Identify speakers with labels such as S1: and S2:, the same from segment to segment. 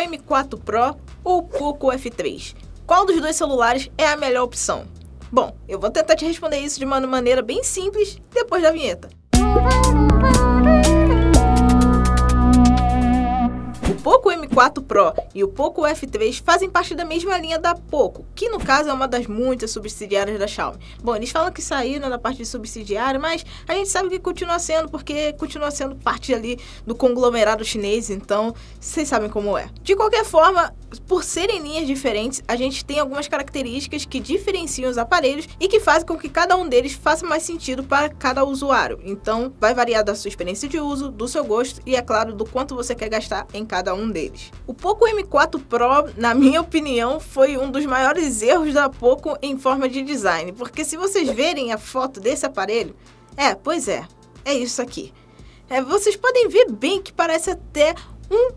S1: M4 Pro ou o Poco F3? Qual dos dois celulares é a melhor opção? Bom, eu vou tentar te responder isso de uma maneira bem simples depois da vinheta. Música Poco M4 Pro e o Poco F3 fazem parte da mesma linha da Poco, que no caso é uma das muitas subsidiárias da Xiaomi. Bom, eles falam que saíram né, da parte de subsidiária, mas a gente sabe que continua sendo, porque continua sendo parte ali do conglomerado chinês, então vocês sabem como é. De qualquer forma, por serem linhas diferentes, a gente tem algumas características que diferenciam os aparelhos e que fazem com que cada um deles faça mais sentido para cada usuário. Então, vai variar da sua experiência de uso, do seu gosto e, é claro, do quanto você quer gastar em cada um um deles. O Poco M4 Pro, na minha opinião, foi um dos maiores erros da Poco em forma de design, porque se vocês verem a foto desse aparelho, é, pois é, é isso aqui. É, vocês podem ver bem que parece até um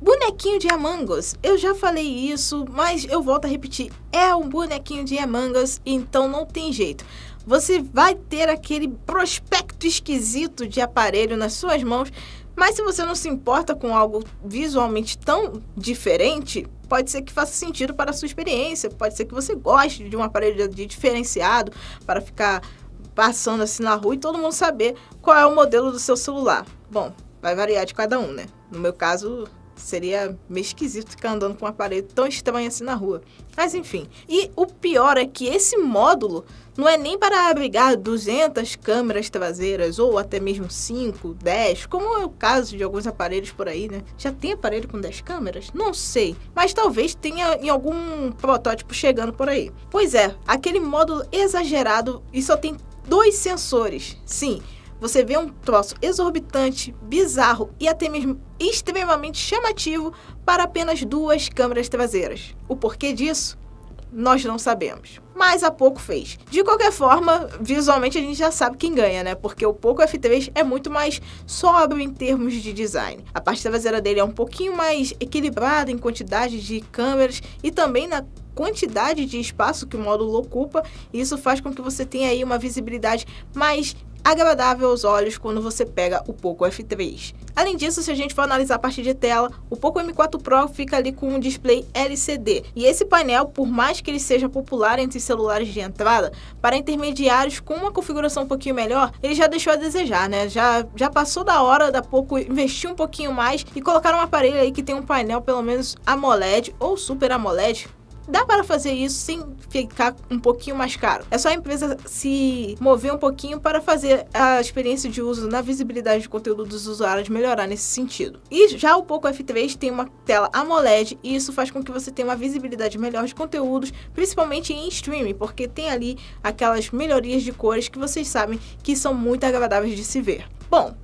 S1: bonequinho de Among Us. Eu já falei isso, mas eu volto a repetir. É um bonequinho de Among Us, então não tem jeito. Você vai ter aquele prospecto esquisito de aparelho nas suas mãos, mas se você não se importa com algo visualmente tão diferente, pode ser que faça sentido para a sua experiência, pode ser que você goste de um aparelho de diferenciado para ficar passando assim na rua e todo mundo saber qual é o modelo do seu celular. Bom, vai variar de cada um, né? No meu caso, Seria meio esquisito ficar andando com um aparelho tão estranho assim na rua. Mas enfim. E o pior é que esse módulo não é nem para abrigar 200 câmeras traseiras ou até mesmo 5, 10, como é o caso de alguns aparelhos por aí, né? Já tem aparelho com 10 câmeras? Não sei, mas talvez tenha em algum protótipo chegando por aí. Pois é, aquele módulo exagerado e só tem dois sensores. Sim, você vê um troço exorbitante, bizarro e até mesmo extremamente chamativo para apenas duas câmeras traseiras. O porquê disso? Nós não sabemos. Mas a Poco fez. De qualquer forma, visualmente a gente já sabe quem ganha, né? Porque o Poco F3 é muito mais sóbrio em termos de design. A parte traseira dele é um pouquinho mais equilibrada em quantidade de câmeras e também na quantidade de espaço que o módulo ocupa, e isso faz com que você tenha aí uma visibilidade mais agradável aos olhos quando você pega o Poco F3. Além disso, se a gente for analisar a parte de tela, o Poco M4 Pro fica ali com um display LCD. E esse painel, por mais que ele seja popular entre celulares de entrada, para intermediários com uma configuração um pouquinho melhor, ele já deixou a desejar, né? Já, já passou da hora da Poco investir um pouquinho mais e colocar um aparelho aí que tem um painel pelo menos AMOLED ou Super AMOLED, Dá para fazer isso sem ficar um pouquinho mais caro. É só a empresa se mover um pouquinho para fazer a experiência de uso na visibilidade de conteúdo dos usuários melhorar nesse sentido. E já o Poco F3 tem uma tela AMOLED e isso faz com que você tenha uma visibilidade melhor de conteúdos, principalmente em streaming, porque tem ali aquelas melhorias de cores que vocês sabem que são muito agradáveis de se ver. Bom,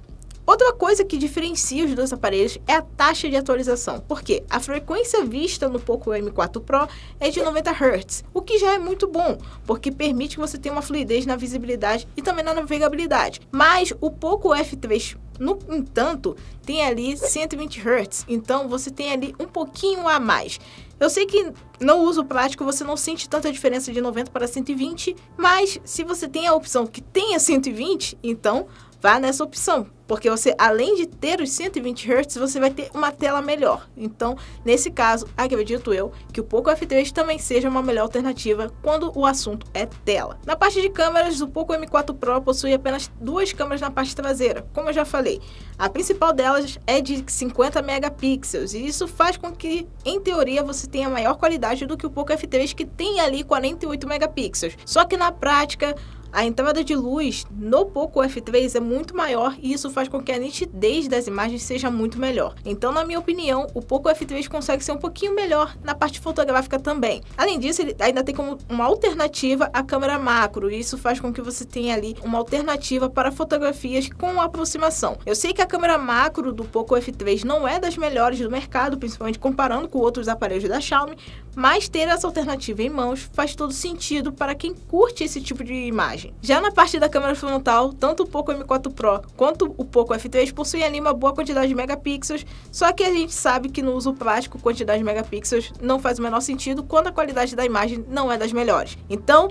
S1: Outra coisa que diferencia os dois aparelhos é a taxa de atualização, porque a frequência vista no Poco M4 Pro é de 90 Hz, o que já é muito bom, porque permite que você tenha uma fluidez na visibilidade e também na navegabilidade. Mas o Poco F3 no entanto, tem ali 120 Hz, então você tem ali um pouquinho a mais. Eu sei que no uso prático você não sente tanta diferença de 90 para 120, mas se você tem a opção que tenha 120, então vá nessa opção, porque você além de ter os 120 Hz, você vai ter uma tela melhor. Então, nesse caso, acredito eu que o Poco F3 também seja uma melhor alternativa quando o assunto é tela. Na parte de câmeras, o Poco M4 Pro possui apenas duas câmeras na parte traseira, como eu já falei. A principal delas é de 50 megapixels, e isso faz com que, em teoria, você tenha maior qualidade do que o Poco F3 que tem ali 48 megapixels. Só que na prática, a entrada de luz no Poco F3 é muito maior e isso faz com que a nitidez das imagens seja muito melhor. Então, na minha opinião, o Poco F3 consegue ser um pouquinho melhor na parte fotográfica também. Além disso, ele ainda tem como uma alternativa a câmera macro e isso faz com que você tenha ali uma alternativa para fotografias com aproximação. Eu sei que a câmera macro do Poco F3 não é das melhores do mercado, principalmente comparando com outros aparelhos da Xiaomi, mas ter essa alternativa em mãos faz todo sentido para quem curte esse tipo de imagem imagem. Já na parte da câmera frontal, tanto o Poco M4 Pro quanto o Poco F3 possuem ali uma boa quantidade de megapixels, só que a gente sabe que no uso prático, quantidade de megapixels não faz o menor sentido quando a qualidade da imagem não é das melhores. Então,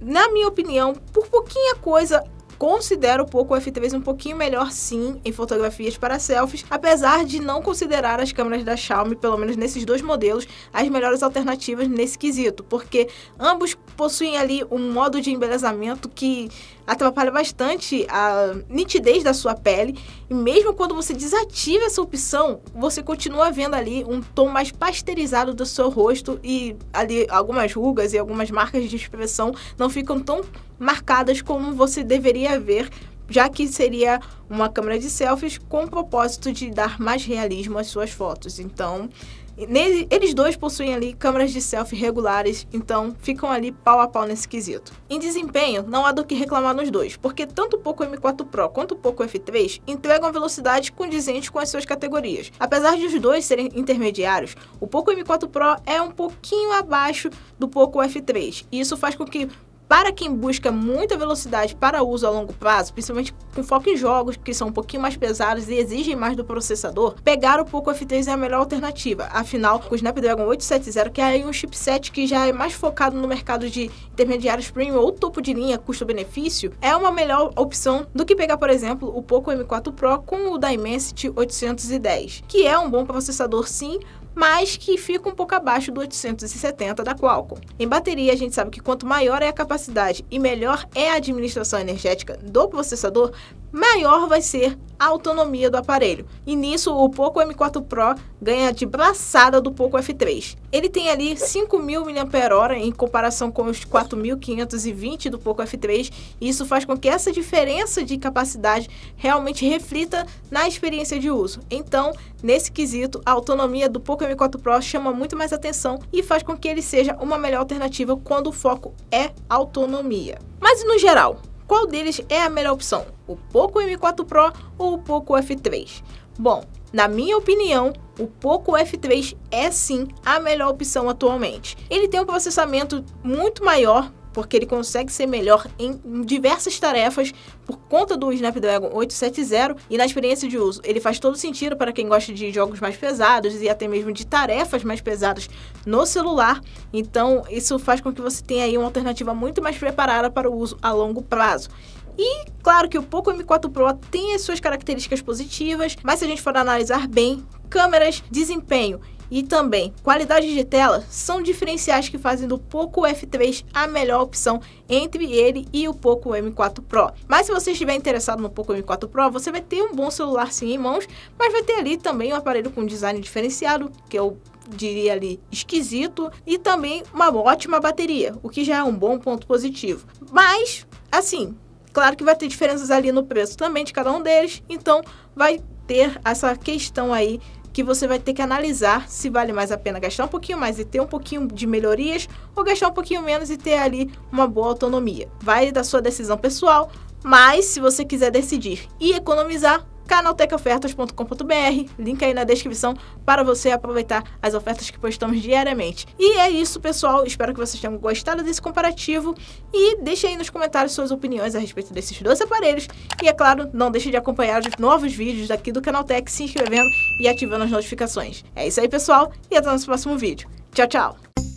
S1: na minha opinião, por pouquinha coisa considero um pouco o F3 um pouquinho melhor sim em fotografias para selfies, apesar de não considerar as câmeras da Xiaomi, pelo menos nesses dois modelos, as melhores alternativas nesse quesito, porque ambos possuem ali um modo de embelezamento que atrapalha bastante a nitidez da sua pele. E mesmo quando você desativa essa opção, você continua vendo ali um tom mais pasteurizado do seu rosto e ali algumas rugas e algumas marcas de expressão não ficam tão marcadas como você deveria ver, já que seria uma câmera de selfies com o propósito de dar mais realismo às suas fotos. Então, eles dois possuem ali câmeras de selfie regulares, então ficam ali pau a pau nesse quesito. Em desempenho, não há do que reclamar nos dois, porque tanto o Poco M4 Pro quanto o Poco F3 entregam velocidades condizentes com as suas categorias. Apesar de os dois serem intermediários, o Poco M4 Pro é um pouquinho abaixo do Poco F3, e isso faz com que para quem busca muita velocidade para uso a longo prazo, principalmente com foco em jogos que são um pouquinho mais pesados e exigem mais do processador, pegar o Poco F3 é a melhor alternativa. Afinal, o Snapdragon 870, que é um chipset que já é mais focado no mercado de intermediários premium ou topo de linha custo-benefício, é uma melhor opção do que pegar, por exemplo, o Poco M4 Pro com o Dimensity 810, que é um bom processador sim, mas que fica um pouco abaixo do 870 da Qualcomm. Em bateria, a gente sabe que quanto maior é a capacidade e melhor é a administração energética do processador, maior vai ser a autonomia do aparelho. E nisso o Poco M4 Pro ganha de braçada do Poco F3. Ele tem ali 5.000 mAh em comparação com os 4.520 do Poco F3. E isso faz com que essa diferença de capacidade realmente reflita na experiência de uso. Então, nesse quesito, a autonomia do Poco M4 Pro chama muito mais atenção e faz com que ele seja uma melhor alternativa quando o foco é autonomia. Mas no geral, qual deles é a melhor opção? O Poco M4 Pro ou o Poco F3? Bom, na minha opinião, o Poco F3 é sim a melhor opção atualmente. Ele tem um processamento muito maior porque ele consegue ser melhor em diversas tarefas por conta do Snapdragon 870 e na experiência de uso. Ele faz todo sentido para quem gosta de jogos mais pesados e até mesmo de tarefas mais pesadas no celular. Então, isso faz com que você tenha aí uma alternativa muito mais preparada para o uso a longo prazo. E claro que o Poco M4 Pro tem as suas características positivas, mas se a gente for analisar bem, câmeras, desempenho e também qualidade de tela são diferenciais que fazem do Poco F3 a melhor opção entre ele e o Poco M4 Pro. Mas se você estiver interessado no Poco M4 Pro, você vai ter um bom celular sim em mãos, mas vai ter ali também um aparelho com design diferenciado, que é o diria ali, esquisito, e também uma ótima bateria, o que já é um bom ponto positivo. Mas, assim, claro que vai ter diferenças ali no preço também de cada um deles, então vai ter essa questão aí que você vai ter que analisar se vale mais a pena gastar um pouquinho mais e ter um pouquinho de melhorias ou gastar um pouquinho menos e ter ali uma boa autonomia. Vai da sua decisão pessoal, mas se você quiser decidir e economizar, canaltecofertas.com.br, link aí na descrição para você aproveitar as ofertas que postamos diariamente. E é isso, pessoal. Espero que vocês tenham gostado desse comparativo e deixe aí nos comentários suas opiniões a respeito desses dois aparelhos. E é claro, não deixe de acompanhar os novos vídeos aqui do Canaltech se inscrevendo e ativando as notificações. É isso aí, pessoal, e até o nosso próximo vídeo. Tchau, tchau!